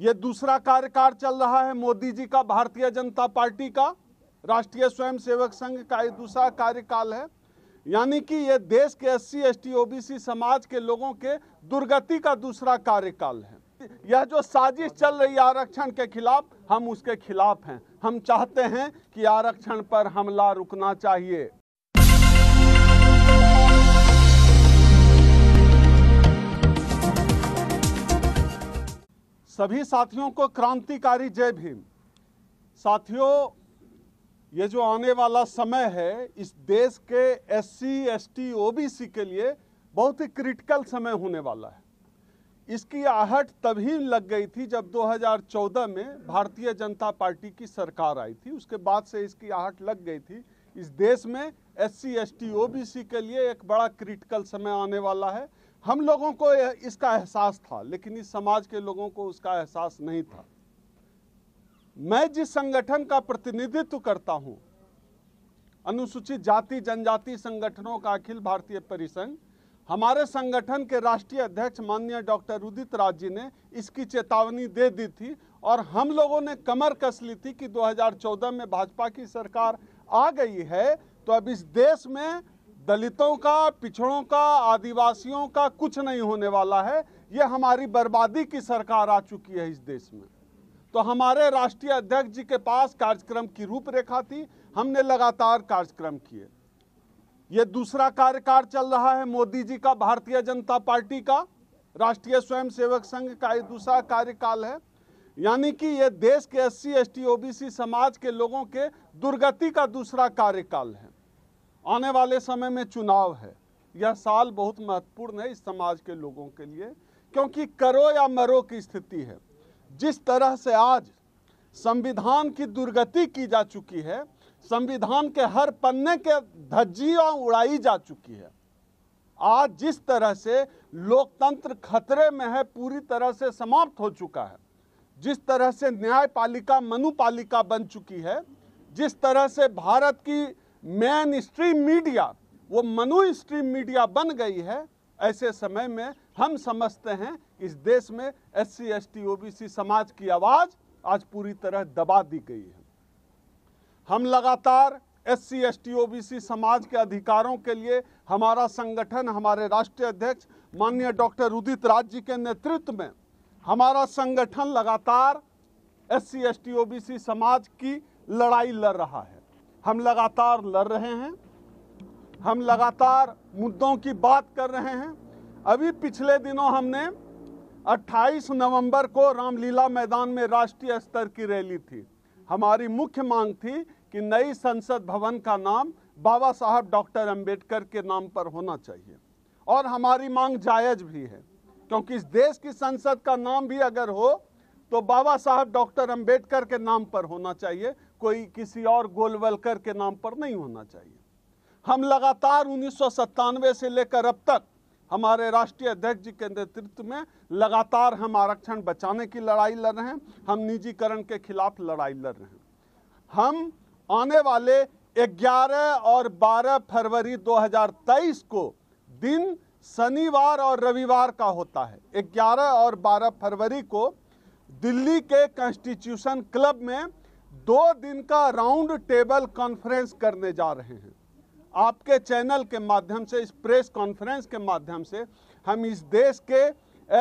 ये दूसरा कार्यकाल चल रहा है मोदी जी का भारतीय जनता पार्टी का राष्ट्रीय स्वयंसेवक संघ का ये दूसरा कार्यकाल है यानी कि ये देश के S C S T O B C समाज के लोगों के दुर्गति का दूसरा कार्यकाल है यह जो साजिश चल रही है आरक्षण के खिलाफ हम उसके खिलाफ हैं हम चाहते हैं कि आरक्षण पर हमला रुकना चाहिए सभी साथियों को क्रांतिकारी जय भीम साथियों ये जो आने वाला समय है इस देश के S C S T O B C के लिए बहुत ही क्रिटिकल समय होने वाला है इसकी आहट तभी लग गई थी जब 2014 में भारतीय जनता पार्टी की सरकार आई थी उसके बाद से इसकी आहट लग गई थी इस देश में S C S T O B C के लिए एक बड़ा क्रिटिकल समय आने वाला है हम लोगों को इसका एहसास था लेकिन इस समाज के लोगों को उसका एहसास नहीं था मैं जिस संगठन का प्रतिनिधित्व करता हूं अनुसूचित जाति जनजाति संगठनों का अखिल भारतीय परिसंघ हमारे संगठन के राष्ट्रीय अध्यक्ष माननीय डॉक्टर उदित राज जी ने इसकी चेतावनी दे दी थी और हम लोगों ने कमर कस ली थी कि 2014 में भाजपा की सरकार आ गई है तो अब इस देश में दलितों का पिछड़ों का आदिवासियों का कुछ नहीं होने वाला है ये हमारी बर्बादी की सरकार आ चुकी है इस देश में तो हमारे राष्ट्रीय अध्यक्ष जी के पास कार्यक्रम की रूपरेखा थी हमने लगातार कार्यक्रम किए ये दूसरा कार्यकाल चल रहा है मोदी जी का भारतीय जनता पार्टी का राष्ट्रीय स्वयंसेवक संघ का ये दूसरा कार्यकाल है यानी कि ये देश के S C S T C समाज के लोगों के दुर्गति का दूसरा कार्यकाल है आने वाले समय में चुनाव है यह साल बहुत महत्वपूर्ण है इस समाज के लोगों के लिए क्योंकि करो या मरो की स्थिति है जिस तरह से आज संविधान की दुर्गति की जा चुकी है संविधान के हर पन्ने के धज्जियां उड़ाई जा चुकी है आज जिस तरह से लोकतंत्र खतरे में है पूरी तरह से समाप्त हो चुका है जिस तरह से न्यायपालिका मनुपालिका बन चुकी है जिस तरह से भारत की मैन स्ट्रीम मीडिया वो मनु स्ट्रीम मीडिया बन गई है ऐसे समय में हम समझते हैं इस देश में S C S T O B C समाज की आवाज़ आज पूरी तरह दबा दी गई है हम लगातार S C S T O B C समाज के अधिकारों के लिए हमारा संगठन हमारे राष्ट्रीय अध्यक्ष माननीय डॉक्टर उदित राज जी के नेतृत्व में हमारा संगठन लगातार S C S T O B C समाज की लड़ाई लड़ रहा है हम लगातार लड़ रहे हैं हम लगातार मुद्दों की बात कर रहे हैं अभी पिछले दिनों हमने 28 नवंबर को रामलीला मैदान में राष्ट्रीय स्तर की रैली थी हमारी मुख्य मांग थी कि नई संसद भवन का नाम बाबा साहब डॉक्टर अंबेडकर के नाम पर होना चाहिए और हमारी मांग जायज भी है क्योंकि इस देश की संसद का नाम भी अगर हो तो बाबा साहब डॉक्टर अंबेडकर के नाम पर होना चाहिए कोई किसी और गोलवलकर के नाम पर नहीं होना चाहिए हम लगातार उन्नीस से लेकर अब तक हमारे राष्ट्रीय अध्यक्ष जी के नेतृत्व में लगातार हम आरक्षण बचाने की लड़ाई लड़ रहे हैं हम निजीकरण के खिलाफ लड़ाई लड़ रहे हैं हम आने वाले 11 और 12 फरवरी 2023 को दिन शनिवार और रविवार का होता है 11 और 12 फरवरी को दिल्ली के कॉन्स्टिट्यूशन क्लब में दो दिन का राउंड टेबल कॉन्फ्रेंस करने जा रहे हैं आपके चैनल के माध्यम से इस प्रेस कॉन्फ्रेंस के माध्यम से हम इस देश के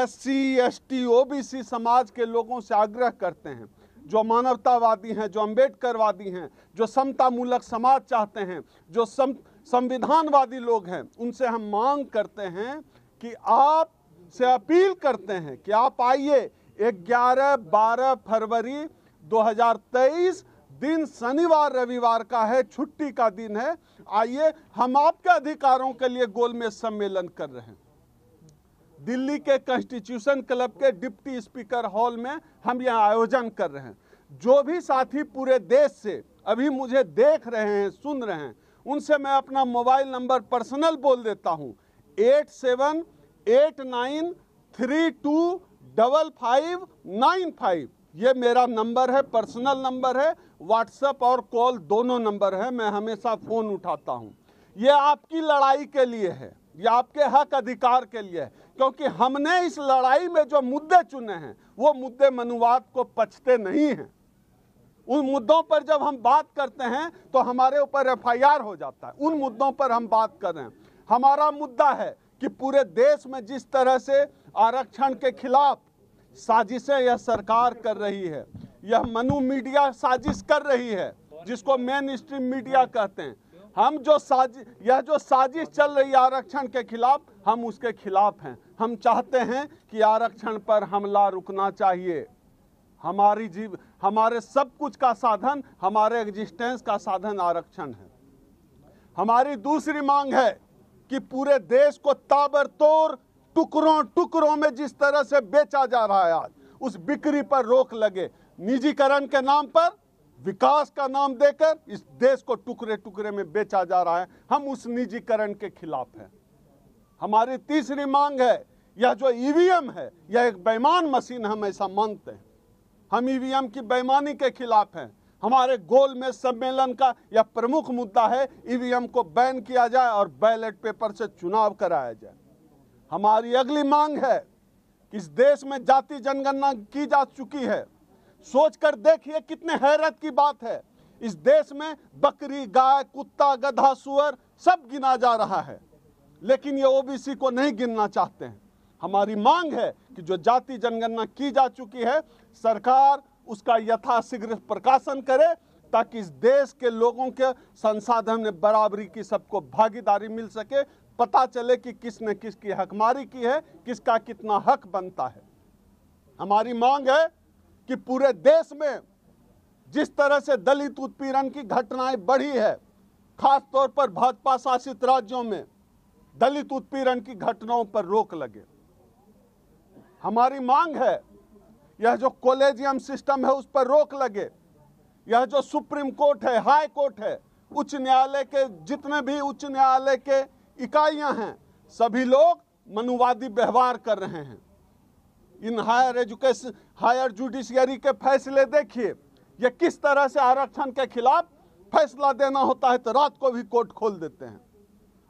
S C S T O B C समाज के लोगों से आग्रह करते हैं जो मानवतावादी हैं जो अम्बेडकरवादी हैं जो समतामूलक समाज चाहते हैं जो सम संविधानवादी लोग हैं उनसे हम मांग करते हैं कि आप से अपील करते हैं कि आप आइए 11 12 फरवरी 2023 दिन शनिवार रविवार का है छुट्टी का दिन है आइए हम आपके अधिकारों के लिए गोलमेज सम्मेलन कर रहे हैं दिल्ली के कॉन्स्टिट्यूशन क्लब के डिप्टी स्पीकर हॉल में हम यह आयोजन कर रहे हैं जो भी साथी पूरे देश से अभी मुझे देख रहे हैं सुन रहे हैं उनसे मैं अपना मोबाइल नंबर पर्सनल बोल देता हूँ eight seven eight nine three two double five nine five ये मेरा नंबर है पर्सनल नंबर है व्हाट्सएप और कॉल दोनों नंबर है मैं हमेशा फ़ोन उठाता हूँ ये आपकी लड़ाई के लिए है ये आपके हक अधिकार के लिए है क्योंकि हमने इस लड़ाई में जो मुद्दे चुने हैं वो मुद्दे मनुवाद को पछते नहीं हैं उन मुद्दों पर जब हम बात करते हैं तो हमारे ऊपर एफआईआर हो जाता है उन मुद्दों पर हम बात कर रहे हैं हमारा मुद्दा है कि पूरे देश में जिस तरह से आरक्षण के खिलाफ साजिशें यह सरकार कर रही है यह मनु मीडिया साजिश कर रही है जिसको मेन स्ट्रीम मीडिया कहते हैं हम जो साजिश यह जो साजिश चल रही है आरक्षण के खिलाफ हम उसके खिलाफ हैं हम चाहते हैं कि आरक्षण पर हमला रुकना चाहिए हमारी जीव हमारे सब कुछ का साधन हमारे एग्जिस्टेंस का साधन आरक्षण है हमारी दूसरी मांग है कि पूरे देश को ताबड़तोड़ टुकड़ों टुकड़ों में जिस तरह से बेचा जा रहा है आज उस बिक्री पर रोक लगे निजीकरण के नाम पर विकास का नाम देकर इस देश को टुकड़े टुकड़े में बेचा जा रहा है हम उस निजीकरण के खिलाफ हैं हमारी तीसरी मांग है यह जो ईवीएम है यह एक बेईमान मशीन हम ऐसा मानते हैं हम ईवीएम की बेईमानी के खिलाफ हैं हमारे गोल में सम्मेलन का यह प्रमुख मुद्दा है ईवीएम को बैन किया जाए और बैलेट पेपर से चुनाव कराया जाए हमारी अगली मांग है कि इस देश में जाति जनगणना की जा चुकी है सोचकर देखिए कितने हैरत की बात है इस देश में बकरी गाय कुत्ता गधा सुअर सब गिना जा रहा है लेकिन ये ओबीसी को नहीं गिनना चाहते हैं हमारी मांग है कि जो जाति जनगणना की जा चुकी है सरकार उसका यथाशीघ्र प्रकाशन करे ताकि इस देश के लोगों के संसाधन में बराबरी की सबको भागीदारी मिल सके पता चले कि किसने किसकी हकमारी की है किसका कितना हक बनता है हमारी मांग है कि पूरे देश में जिस तरह से दलित उत्पीड़न की घटनाएं बढ़ी है खासतौर पर भाजपा शासित राज्यों में दलित उत्पीड़न की घटनाओं पर रोक लगे हमारी मांग है यह जो कॉलेजियम सिस्टम है उस पर रोक लगे यह जो सुप्रीम कोर्ट है हाई कोर्ट है उच्च न्यायालय के जितने भी उच्च न्यायालय के इकाइयां हैं सभी लोग मनुवादी व्यवहार कर रहे हैं in higher education higher judiciary के फैसले देखिए ये किस तरह से आरक्षण के खिलाफ फैसला देना होता है तो रात को भी कोर्ट खोल देते हैं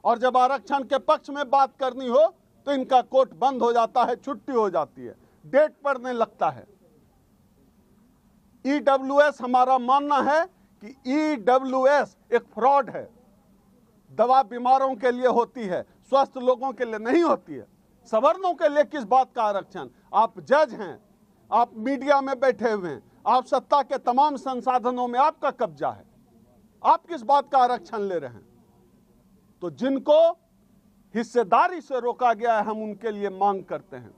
और जब आरक्षण के पक्ष में बात करनी हो तो इनका कोर्ट बंद हो जाता है छुट्टी हो जाती है डेट पड़ने लगता है ईडब्ल्यूएस e हमारा मानना है कि ईडब्ल्यूएस e एक फ्रॉड है दवा बीमारों के लिए होती है स्वस्थ लोगों के लिए नहीं होती है सवर्णों के लिए किस बात का आरक्षण आप जज हैं आप मीडिया में बैठे हुए हैं आप सत्ता के तमाम संसाधनों में आपका कब्जा है आप किस बात का आरक्षण ले रहे हैं तो जिनको हिस्सेदारी से रोका गया है हम उनके लिए मांग करते हैं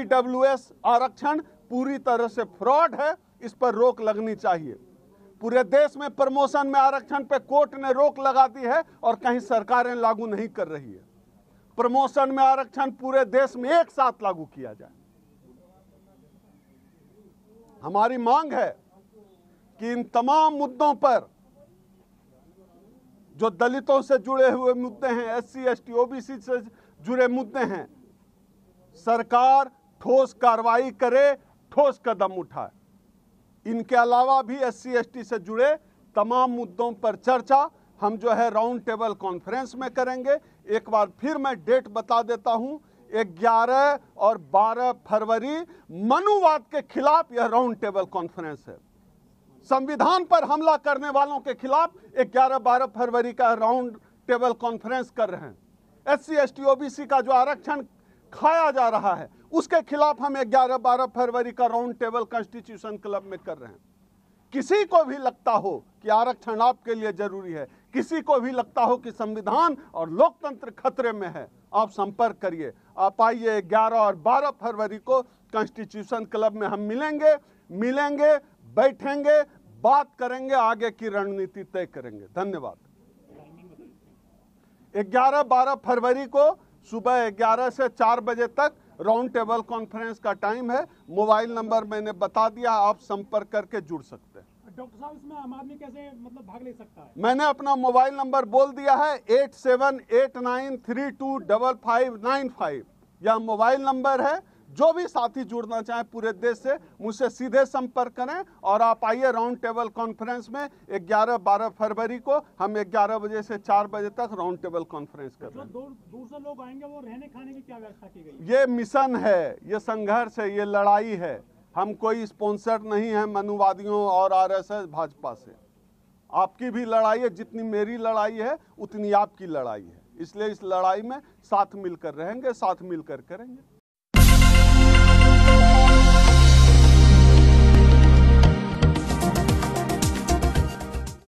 ईडब्ल्यूएस e आरक्षण पूरी तरह से फ्रॉड है इस पर रोक लगनी चाहिए पूरे देश में प्रमोशन में आरक्षण पे कोर्ट ने रोक लगा दी है और कहीं सरकारें लागू नहीं कर रही है प्रमोशन में आरक्षण पूरे देश में एक साथ लागू किया जाए हमारी मांग है कि इन तमाम मुद्दों पर जो दलितों से जुड़े हुए मुद्दे हैं S C S T OBC से जुड़े मुद्दे हैं सरकार ठोस कार्रवाई करे ठोस कदम उठाए इनके अलावा भी एस सी से जुड़े तमाम मुद्दों पर चर्चा हम जो है राउंड टेबल कॉन्फ्रेंस में करेंगे एक बार फिर मैं डेट बता देता हूँ ग्यारह और बारह फरवरी मनुवाद के खिलाफ यह राउंड टेबल कॉन्फ्रेंस है संविधान पर हमला करने वालों के खिलाफ ग्यारह बारह फरवरी का राउंड टेबल कॉन्फ्रेंस कर रहे हैं S C S T OBC का जो आरक्षण खाया जा रहा है उसके खिलाफ हम 11-12 फरवरी का राउंड टेबल कॉन्स्टिट्यूशन क्लब में कर रहे हैं किसी को भी लगता हो कि आरक्षण आपके लिए जरूरी है किसी को भी लगता हो कि संविधान और लोकतंत्र खतरे में है आप संपर्क करिए आप आइए 11 और 12 फरवरी को कॉन्स्टिट्यूशन क्लब में हम मिलेंगे मिलेंगे बैठेंगे बात करेंगे आगे की रणनीति तय करेंगे धन्यवाद 11-12 फरवरी को सुबह 11 से 4 बजे तक राउंड टेबल कॉन्फ्रेंस का टाइम है मोबाइल नंबर मैंने बता दिया आप संपर्क करके जुड़ सकते हैं डॉक्टर साहब इसमें आम आदमी कैसे मतलब भाग ले सकता है मैंने अपना मोबाइल नंबर बोल दिया है eight seven eight nine three two double five nine five यह मोबाइल नंबर है जो भी साथी जुड़ना चाहें पूरे देश से मुझसे सीधे संपर्क करें और आप आइए राउंड टेबल कॉन्फ्रेंस में 11-12 फरवरी को हम 11 बजे से 4 बजे तक राउंड टेबल कॉन्फ्रेंस कर रहे हैं ये मिशन है ये संघर्ष है ये लड़ाई है हम कोई स्पॉन्सर नहीं है मनुवादियों और आर भाजपा से आपकी भी लड़ाई है जितनी मेरी लड़ाई है उतनी आपकी लड़ाई है इसलिए इस लड़ाई में साथ मिलकर रहेंगे साथ मिलकर करेंगे